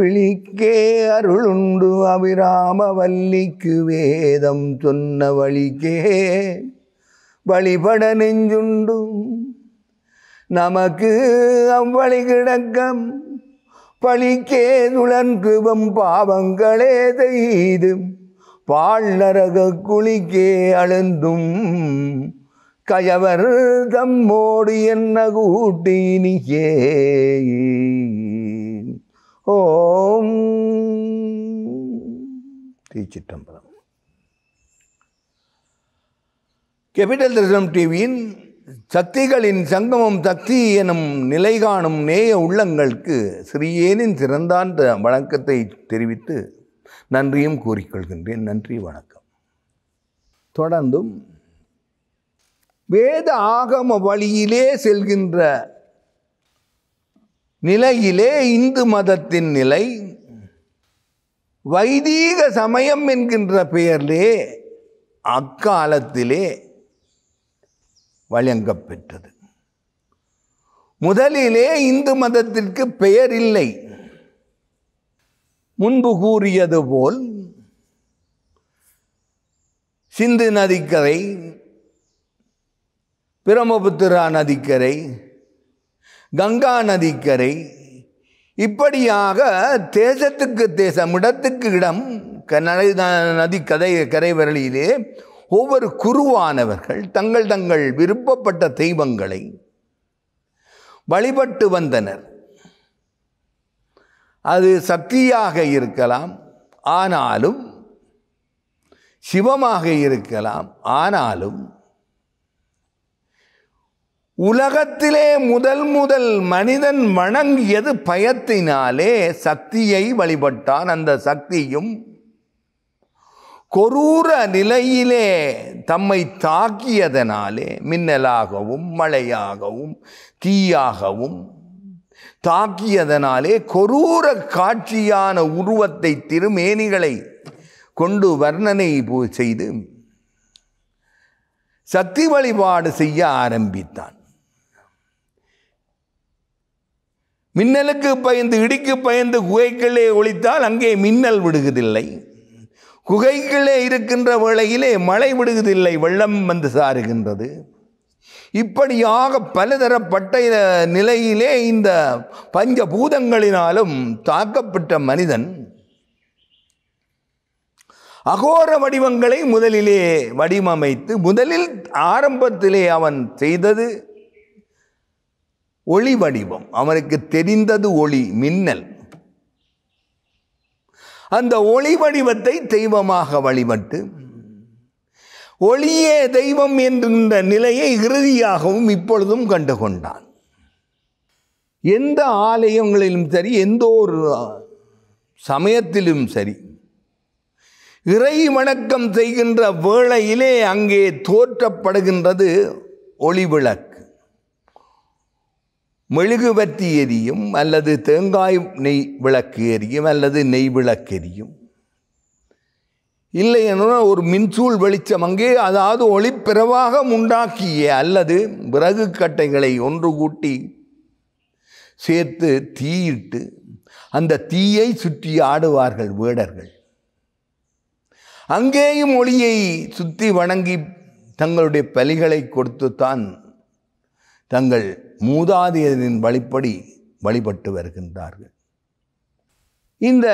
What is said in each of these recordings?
விழிக்கே அருளுண்டு அபிராம வல்லிக்கு வேதம் சொன்ன வழிக்கே வழிபட நெஞ்சுண்டு நமக்கு அவ்வழி கிடக்கம் பழிக்கே துளன்குவம் பாவங்களே செய்து பாழ்நரக குளிக்கே அழுந்தும் கயவர் தம்மோடு என்ன கூட்டினியே ஓ திருச்சிற்றம்பலம் கெபிட்டல் தரிசனம் டிவியின் சக்திகளின் சங்கமம் சக்தி எனும் நிலை காணும் நேய உள்ளங்களுக்கு ஸ்ரீயேனின் சிறந்தாந்த வணக்கத்தை தெரிவித்து நன்றியும் கூறிக்கொள்கின்றேன் நன்றி வணக்கம் தொடர்ந்தும் வேத ஆகம வழியிலே செல்கின்ற நிலையிலே இந்து மதத்தின் நிலை வைதீக சமயம் என்கின்ற பெயரிலே அக்காலத்திலே வழங்கப்பெற்றது முதலிலே இந்து மதத்திற்கு பெயர் இல்லை முன்பு கூறியது போல் சிந்து நதிக்கரை பிரம்மபுத்திரா நதிக்கரை கங்கா நதிக்கரை இப்படியாக தேசத்துக்கு தேசம் இடத்துக்கு இடம் நதி நதி கதை கரைவரலியிலே ஒவ்வொரு குருவானவர்கள் தங்கள் தங்கள் விருப்பப்பட்ட தெய்வங்களை வழிபட்டு வந்தனர் அது சக்தியாக இருக்கலாம் ஆனாலும் சிவமாக இருக்கலாம் ஆனாலும் உலகத்திலே முதல் முதல் மனிதன் வணங்கியது பயத்தினாலே சக்தியை வழிபட்டான் அந்த சக்தியும் கொரூர நிலையிலே தம்மை தாக்கியதனாலே மின்னலாகவும் மழையாகவும் தீயாகவும் தாக்கியதனாலே கொரூர காட்சியான உருவத்தை திருமேனிகளை கொண்டு வர்ணனை செய்து சக்தி வழிபாடு செய்ய ஆரம்பித்தான் மின்னலுக்கு பயந்து இடிக்கு பயந்து குகைகளே ஒழித்தால் அங்கே மின்னல் விடுகதில்லை குகைக்குள்ளே இருக்கின்ற வேளையிலே மழை விடுகிறதில்லை வெள்ளம் வந்து சாருகின்றது இப்படியாக பலதரப்பட்ட நிலையிலே இந்த பஞ்ச பூதங்களினாலும் தாக்கப்பட்ட மனிதன் அகோர வடிவங்களை முதலிலே வடிவமைத்து முதலில் ஆரம்பத்திலே அவன் செய்தது ஒளி வடிவம் அவனுக்கு தெரிந்தது ஒளி மின்னல் அந்த ஒளி வடிவத்தை தெய்வமாக வழிபட்டு ஒளியே தெய்வம் என்கின்ற நிலையை இறுதியாகவும் இப்பொழுதும் கண்டுகொண்டான் எந்த ஆலயங்களிலும் சரி எந்த ஒரு சமயத்திலும் சரி இறை வணக்கம் செய்கின்ற வேளையிலே அங்கே தோற்றப்படுகின்றது ஒளிவிளக்கு மெழுகுவர்த்தி எரியும் அல்லது தேங்காய் நெய் விளக்கு எரியும் அல்லது நெய் விளக்கு எரியும் இல்லை என்றால் ஒரு மின்சூழ் வெளிச்சம் அங்கே அதாவது ஒளிப்பிரவாக உண்டாக்கிய அல்லது விறகு கட்டைகளை ஒன்று கூட்டி சேர்த்து தீயிட்டு அந்த தீயை சுற்றி ஆடுவார்கள் வேடர்கள் அங்கேயும் ஒளியை சுற்றி வணங்கி தங்களுடைய பலிகளை கொடுத்துத்தான் தங்கள் மூதாதையரின் வழிப்படி வழிபட்டு வருகின்றார்கள் இந்த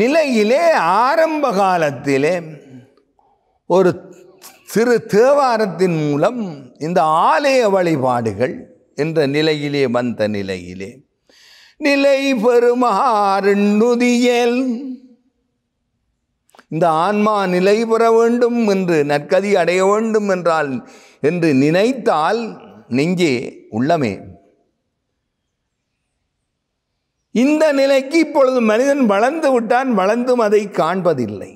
நிலையிலே ஆரம்ப காலத்திலே ஒரு சிறு தேவாரத்தின் மூலம் இந்த ஆலய வழிபாடுகள் என்ற நிலையிலே வந்த நிலையிலே நிலை பெருமாறுதியல் இந்த ஆன்மா நிலை பெற வேண்டும் என்று நற்கதி அடைய வேண்டும் என்றால் என்று நினைத்தால் நெஞ்சே உள்ளமே இந்த நிலைக்கு இப்பொழுது மனிதன் வளர்ந்து விட்டான் வளர்ந்தும் அதை காண்பதில்லை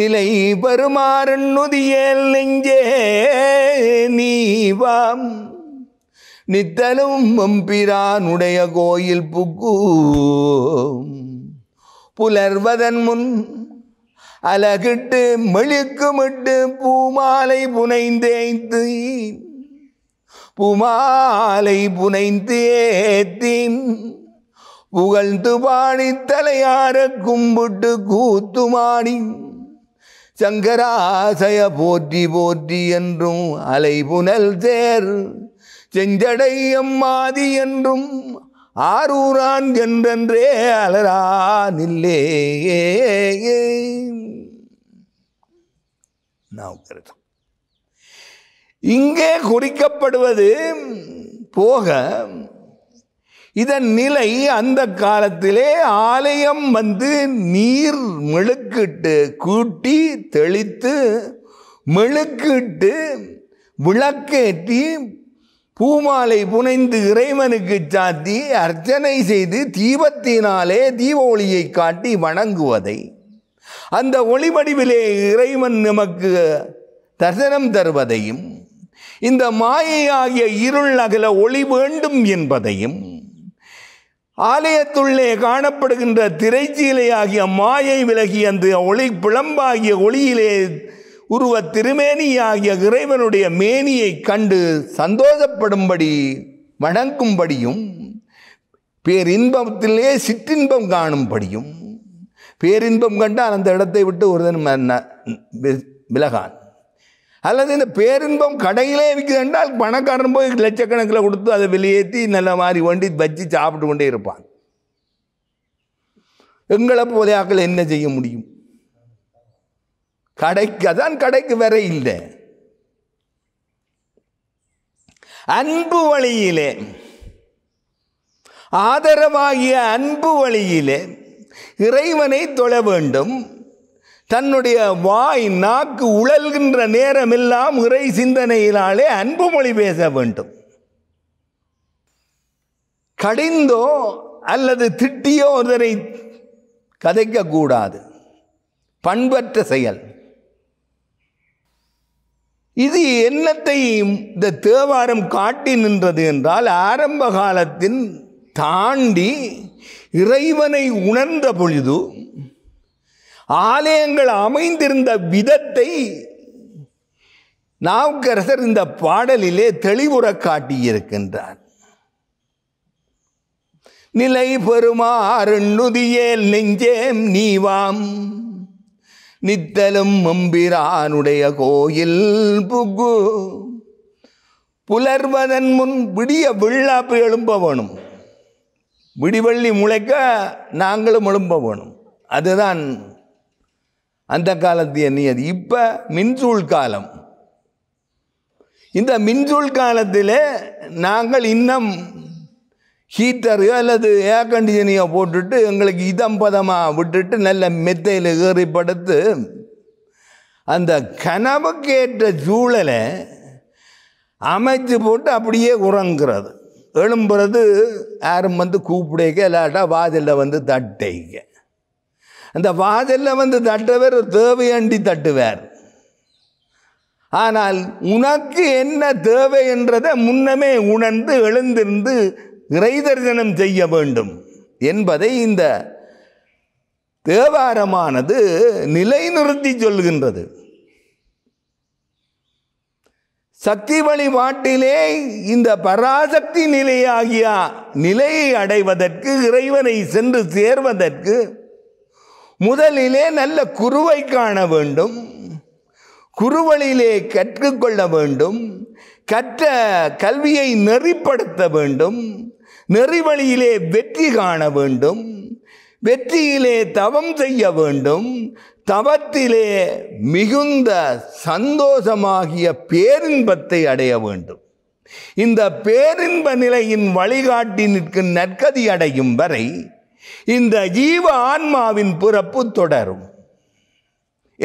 நிலை வருமாறன் நொதியல் நெஞ்சே நீவாம் நித்தலும் எம்பிரானுடைய கோயில் புக்கு புலர்வதன் முன் அலகிட்டு மெழுக்குமிட்டு பூமாலை புனைந்தேய்த்து புமாலை புனைந்தேத்தின் புகழ்ந்து பாடி தலையார கும்பிட்டு கூத்துமாடி சங்கராசய போற்றி போற்றி என்றும் அலைபுனல் சேர் செஞ்சடை அம்மாதி என்றும் ஆரூரான் என்றென்றே அலரானில்லேயே நான் கருத்து இங்கே குறிக்கப்படுவது போக இதன் நிலை அந்த காலத்திலே ஆலயம் வந்து நீர் மெழுக்கிட்டு கூட்டி தெளித்து மெழுக்கிட்டு விளக்கேற்றி பூமாலை புனைந்து இறைவனுக்கு சாத்தி அர்ச்சனை செய்து தீபத்தினாலே தீப ஒளியை காட்டி வணங்குவதை அந்த ஒளிவடிவிலே இறைவன் நமக்கு தரிசனம் தருவதையும் இந்த மாயையாகிய இருள் அகல ஒளி வேண்டும் என்பதையும் ஆலயத்துள்ளே காணப்படுகின்ற திரைச்சீலையாகிய மாயை விலகி அந்த ஒளி பிளம்பாகிய ஒளியிலே உருவ திருமேனியாகிய இறைவனுடைய மேனியை கண்டு சந்தோஷப்படும்படி வணங்கும்படியும் பேரின்பத்திலே சிற்றின்பம் காணும்படியும் பேரின்பம் கண்டால் அந்த இடத்தை விட்டு ஒருதன் விலகான் அல்லது இந்த பேரின்பம் கடையிலே விற்கிறென்றால் பணக்காரன் போய் லட்சக்கணக்கில் கொடுத்து அதை வெளியேற்றி நல்ல மாதிரி வண்டி வச்சு சாப்பிட்டு கொண்டே இருப்பான் எங்களை போதையாக்கள் என்ன செய்ய முடியும் கடைக்கு அதான் கடைக்கு வேற இல்லை அன்பு வழியிலே ஆதரவாகிய அன்பு வழியிலே இறைவனை தொழ வேண்டும் தன்னுடைய வாய் நாக்கு உழல்கின்ற நேரமெல்லாம் இறை சிந்தனையினாலே அன்பு மொழி பேச வேண்டும் கடிந்தோ அல்லது திட்டியோ ஒருவரை கதைக்கக்கூடாது பண்பற்ற செயல் இது என்னத்தை இந்த தேவாரம் காட்டி நின்றது என்றால் ஆரம்ப காலத்தின் தாண்டி இறைவனை உணர்ந்த பொழுது ஆலயங்கள் அமைந்திருந்த விதத்தை நாவுக்கரசர் இந்த பாடலிலே தெளிவுற காட்டியிருக்கின்றார் நிலை பெருமாறு நுதியேல் நெஞ்சேம் நீவாம் நித்தலும் மம்பிரானுடைய கோயில் புகு புலர்வதன் முன் விடிய விழாப்பு எழும்ப வேணும் விடிவள்ளி முளைக்க நாங்களும் எழும்ப வேணும் அதுதான் அந்த காலத்திய நியதி இப்போ மின்சூழ் காலம் இந்த மின்சூழ் காலத்தில் நாங்கள் இன்னும் ஹீட்டரையோ அல்லது ஏர் கண்டிஷனியோ போட்டுட்டு எங்களுக்கு இதம் பதமாக விட்டுட்டு நல்ல மெத்தையில் ஏறிப்படுத்து அந்த கனவுக்கேற்ற சூழலை அமைச்சு போட்டு அப்படியே உறங்குறது எழும்புறது யாரும் வந்து கூப்பிடைக்க இல்லாட்டா வாதிலில் வந்து தட்டைக்க அந்த வாதிலில் வந்து தட்டவர் தேவையண்டி தட்டுவார் ஆனால் உனக்கு என்ன தேவை என்றதை முன்னமே உணர்ந்து எழுந்திருந்து இறைதர்சனம் செய்ய வேண்டும் என்பதை இந்த தேவாரமானது நிலைநிறுத்தி சொல்கின்றது சக்தி வழிபாட்டிலே இந்த பராசக்தி நிலையாகிய நிலையை அடைவதற்கு இறைவனை சென்று சேர்வதற்கு முதலிலே நல்ல குருவை காண வேண்டும் குருவழியிலே கற்றுக்கொள்ள வேண்டும் கற்ற கல்வியை நெறிப்படுத்த வேண்டும் நெறிவழியிலே வெற்றி காண வேண்டும் வெற்றியிலே தவம் செய்ய வேண்டும் தவத்திலே மிகுந்த சந்தோஷமாகிய பேரின்பத்தை அடைய வேண்டும் இந்த பேரின்ப நிலையின் வழிகாட்டி நிற்கும் நற்கதி அடையும் வரை இந்த ஜீவ ஆன்மாவின் பிறப்பு தொடரும்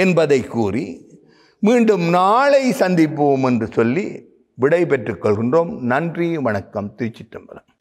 என்பதை கூறி மீண்டும் நாளை சந்திப்போம் என்று சொல்லி விடை கொள்கின்றோம் நன்றி வணக்கம் திருச்சிட்டம்பலம்